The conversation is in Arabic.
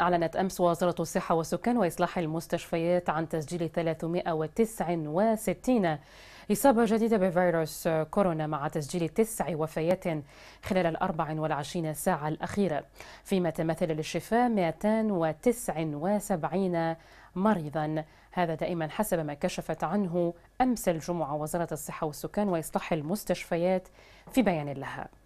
أعلنت أمس وزارة الصحة والسكان وإصلاح المستشفيات عن تسجيل 369 إصابة جديدة بفيروس كورونا مع تسجيل تسع وفيات خلال ال 24 ساعة الأخيرة فيما تمثل للشفاء 279 مريضا هذا دائما حسب ما كشفت عنه أمس الجمعة وزارة الصحة والسكان وإصلاح المستشفيات في بيان لها